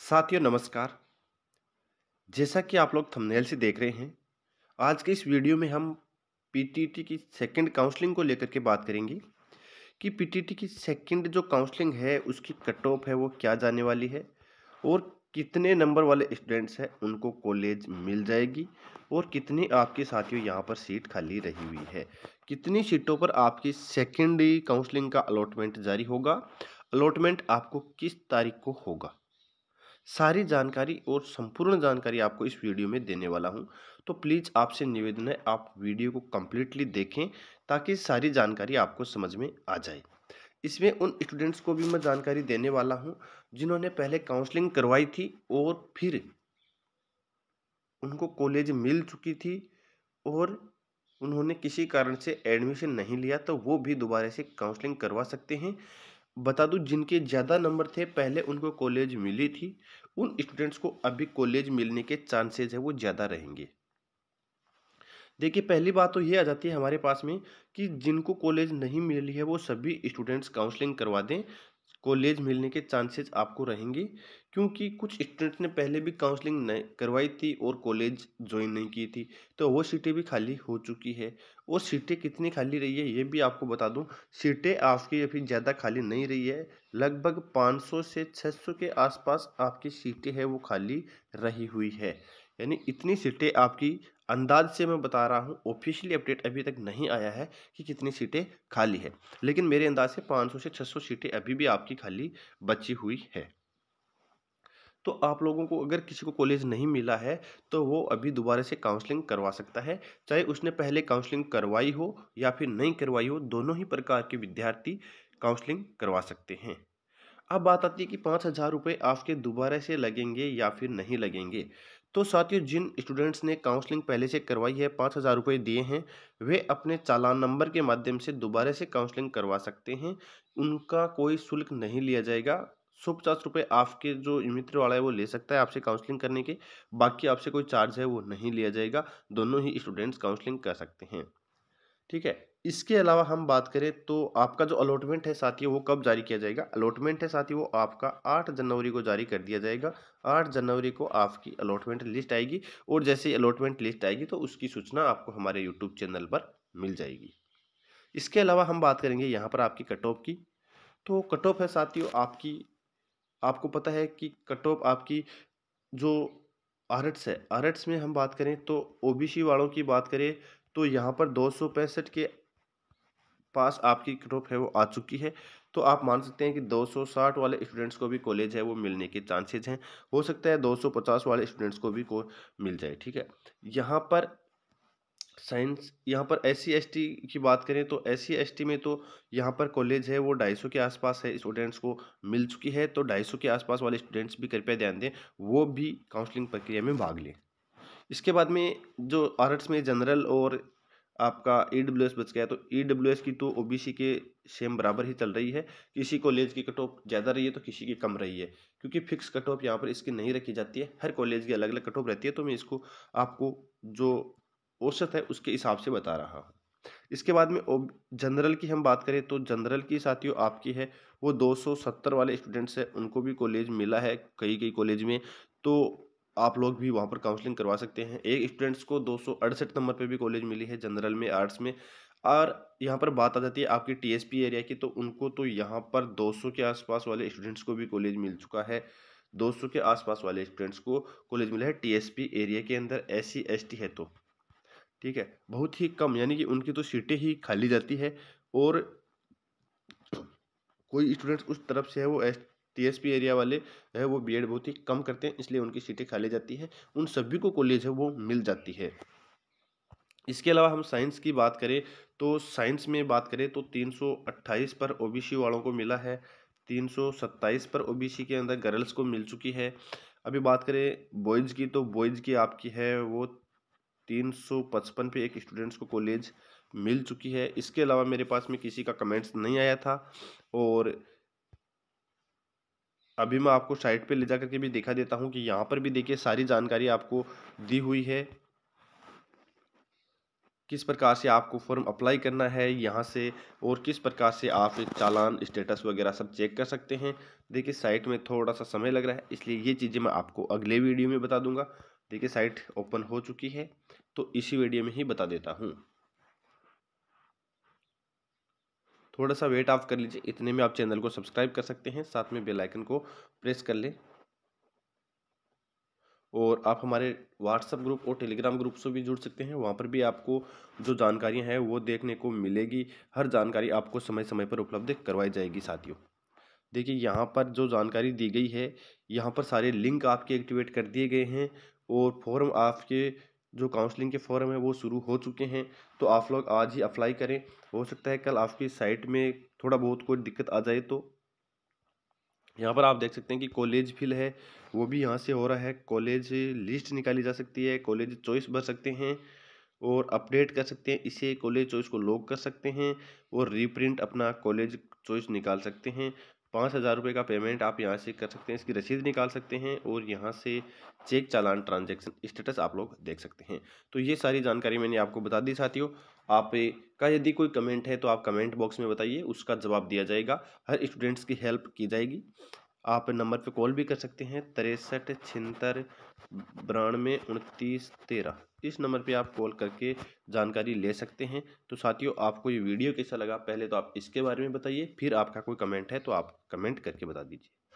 साथियों नमस्कार जैसा कि आप लोग थंबनेल से देख रहे हैं आज के इस वीडियो में हम पीटीटी की सेकंड काउंसलिंग को लेकर के बात करेंगे कि पीटीटी की सेकंड जो काउंसलिंग है उसकी कट ऑफ है वो क्या जाने वाली है और कितने नंबर वाले स्टूडेंट्स हैं उनको कॉलेज मिल जाएगी और कितने आपके साथियों यहाँ पर सीट खाली रही हुई है कितनी सीटों पर आपकी सेकेंड काउंसलिंग का अलॉटमेंट जारी होगा अलॉटमेंट आपको किस तारीख को होगा सारी जानकारी और संपूर्ण जानकारी आपको इस वीडियो में देने वाला हूं तो प्लीज़ आपसे निवेदन है आप वीडियो को कम्प्लीटली देखें ताकि सारी जानकारी आपको समझ में आ जाए इसमें उन स्टूडेंट्स को भी मैं जानकारी देने वाला हूं जिन्होंने पहले काउंसलिंग करवाई थी और फिर उनको कॉलेज मिल चुकी थी और उन्होंने किसी कारण से एडमिशन नहीं लिया तो वो भी दोबारा से काउंसलिंग करवा सकते हैं बता दूं जिनके ज़्यादा नंबर थे पहले उनको कॉलेज मिली थी उन स्टूडेंट्स को अभी कॉलेज मिलने के चांसेज है वो ज़्यादा रहेंगे देखिए पहली बात तो ये आ जाती है हमारे पास में कि जिनको कॉलेज नहीं मिली है वो सभी स्टूडेंट्स काउंसलिंग करवा दें कॉलेज मिलने के चांसेस आपको रहेंगे क्योंकि कुछ स्टूडेंट्स ने पहले भी काउंसलिंग नहीं करवाई थी और कॉलेज ज्वाइन नहीं की थी तो वो सीटें भी खाली हो चुकी है वो सीटें कितनी खाली रही है ये भी आपको बता दूं सीटें आपकी अभी ज़्यादा खाली नहीं रही है लगभग 500 से 600 के आसपास आपकी सीटें हैं वो खाली रही हुई है यानी इतनी सीटें आपकी अंदाज से मैं बता रहा हूँ ऑफिशियली अपडेट अभी तक नहीं आया है कि कितनी सीटें खाली है लेकिन मेरे अंदाज से 500 से 600 सीटें अभी भी आपकी खाली बची हुई है तो आप लोगों को अगर किसी को कॉलेज नहीं मिला है तो वो अभी दोबारा से काउंसलिंग करवा सकता है चाहे उसने पहले काउंसलिंग करवाई हो या फिर नहीं करवाई हो दोनों ही प्रकार के विद्यार्थी काउंसलिंग करवा सकते हैं अब बात आती है कि पाँच हज़ार रुपये आपके दोबारा से लगेंगे या फिर नहीं लगेंगे तो साथियों जिन स्टूडेंट्स ने काउंसलिंग पहले से करवाई है पाँच हज़ार रुपये दिए हैं वे अपने चालान नंबर के माध्यम से दोबारा से काउंसलिंग करवा सकते हैं उनका कोई शुल्क नहीं लिया जाएगा सौ पचास रुपये आपके जो मित्र वाला है वो ले सकता है आपसे काउंसलिंग करने के बाकी आपसे कोई चार्ज है वो नहीं लिया जाएगा दोनों ही स्टूडेंट्स काउंसलिंग कर सकते हैं ठीक है इसके अलावा हम बात करें तो आपका जो अलॉटमेंट है साथी वो कब जारी किया जाएगा अलॉटमेंट है साथियों वो आपका आठ जनवरी को जारी कर दिया जाएगा आठ जनवरी को आपकी अलॉटमेंट लिस्ट आएगी और जैसे ही अलॉटमेंट लिस्ट आएगी तो उसकी सूचना आपको हमारे यूट्यूब चैनल पर मिल जाएगी इसके अलावा हम बात करेंगे यहाँ पर आपकी कट ऑफ की तो कट ऑफ है साथियों आपकी आपको पता है कि कट ऑफ आपकी जो आरट्स है आरट्स में हम बात करें तो ओ वालों की बात करें तो यहाँ पर दो के पास आपकी ड्रॉप है वो आ चुकी है तो आप मान सकते हैं कि 260 वाले स्टूडेंट्स को भी कॉलेज है वो मिलने के चांसेज हैं हो सकता है 250 वाले स्टूडेंट्स को भी को मिल जाए ठीक है यहाँ पर साइंस यहाँ पर एस सी की बात करें तो एस सी में तो यहाँ पर कॉलेज है वो ढाई सौ के आसपास है स्टूडेंट्स को मिल चुकी है तो ढाई सौ के आसपास वाले स्टूडेंट्स भी कृपया ध्यान दें वो भी काउंसलिंग प्रक्रिया में भाग लें इसके बाद में जो आर्ट्स में जनरल और आपका ई डब्ल्यू एस बच गया तो ई डब्ल्यू एस की तो ओ बी सी के सेम बराबर ही चल रही है किसी कॉलेज की कट ऑफ ज़्यादा रही है तो किसी की कम रही है क्योंकि फिक्स कट ऑफ यहाँ पर इसकी नहीं रखी जाती है हर कॉलेज की अलग अलग कट ऑफ रहती है तो मैं इसको आपको जो औसत है उसके हिसाब से बता रहा हूँ इसके बाद में जनरल की हम बात करें तो जनरल की साथियों आपकी है वो 270 वाले स्टूडेंट्स हैं उनको भी कॉलेज मिला है कई कई कॉलेज में तो आप लोग भी वहाँ पर काउंसलिंग करवा सकते हैं एक स्टूडेंट्स को दो नंबर पर भी कॉलेज मिली है जनरल में आर्ट्स में और यहाँ पर बात आ जाती है आपकी टी एरिया की तो उनको तो यहाँ पर 200 के आसपास वाले स्टूडेंट्स को भी कॉलेज मिल चुका है 200 के आसपास वाले स्टूडेंट्स को कॉलेज मिला है टी एरिया के अंदर एस सी है तो ठीक है बहुत ही कम यानी कि उनकी तो सीटें ही खाली जाती है और कोई स्टूडेंट्स उस तरफ से है वो एस टीएसपी एरिया वाले है वो बीएड बहुत ही कम करते हैं इसलिए उनकी सीटें खाली जाती है उन सभी को कॉलेज है वो मिल जाती है इसके अलावा हम साइंस की बात करें तो साइंस में बात करें तो तीन पर ओ वालों को मिला है तीन पर ओ के अंदर गर्ल्स को मिल चुकी है अभी बात करें बॉयज़ की तो बॉयज़ की आपकी है वो तीन सौ पचपन पे एक स्टूडेंट्स को कॉलेज मिल चुकी है इसके अलावा मेरे पास में किसी का कमेंट्स नहीं आया था और अभी मैं आपको साइट पे ले जा करके भी दिखा देता हूँ कि यहाँ पर भी देखिए सारी जानकारी आपको दी हुई है किस प्रकार से आपको फॉर्म अप्लाई करना है यहाँ से और किस प्रकार से आप चालान स्टेटस वगैरह सब चेक कर सकते हैं देखिए साइट में थोड़ा सा समय लग रहा है इसलिए ये चीज़ें मैं आपको अगले वीडियो में बता दूंगा देखिए साइट ओपन हो चुकी है तो इसी वीडियो में ही बता देता हूँ थोड़ा सा वेट ऑफ कर लीजिए इतने में आप चैनल को सब्सक्राइब कर सकते हैं साथ में बेल आइकन को प्रेस कर लें और आप हमारे व्हाट्सअप ग्रुप और टेलीग्राम ग्रुप से भी जुड़ सकते हैं वहाँ पर भी आपको जो जानकारियाँ हैं वो देखने को मिलेगी हर जानकारी आपको समय समय पर उपलब्ध करवाई जाएगी साथियों देखिए यहाँ पर जो जानकारी दी गई है यहाँ पर सारे लिंक आपके एक्टिवेट कर दिए गए हैं और फॉर्म आपके जो काउंसलिंग के फॉर्म है वो शुरू हो चुके हैं तो आप लोग आज ही अप्लाई करें हो सकता है कल आपकी साइट में थोड़ा बहुत कोई दिक्कत आ जाए तो यहाँ पर आप देख सकते हैं कि कॉलेज फिल है वो भी यहाँ से हो रहा है कॉलेज लिस्ट निकाली जा सकती है कॉलेज चॉइस भर सकते हैं और अपडेट कर सकते हैं इसे कॉलेज चॉइस को लॉक कर सकते हैं और रीप्रिंट अपना कॉलेज चॉइस निकाल सकते हैं पाँच हज़ार रुपये का पेमेंट आप यहाँ से कर सकते हैं इसकी रसीद निकाल सकते हैं और यहाँ से चेक चालान ट्रांजैक्शन स्टेटस आप लोग देख सकते हैं तो ये सारी जानकारी मैंने आपको बता दी साथियों आप का यदि कोई कमेंट है तो आप कमेंट बॉक्स में बताइए उसका जवाब दिया जाएगा हर स्टूडेंट्स की हेल्प की जाएगी आप नंबर पे कॉल भी कर सकते हैं तिरसठ छिहत्तर बानवे उनतीस तेरह इस नंबर पे आप कॉल करके जानकारी ले सकते हैं तो साथियों आपको ये वीडियो कैसा लगा पहले तो आप इसके बारे में बताइए फिर आपका कोई कमेंट है तो आप कमेंट करके बता दीजिए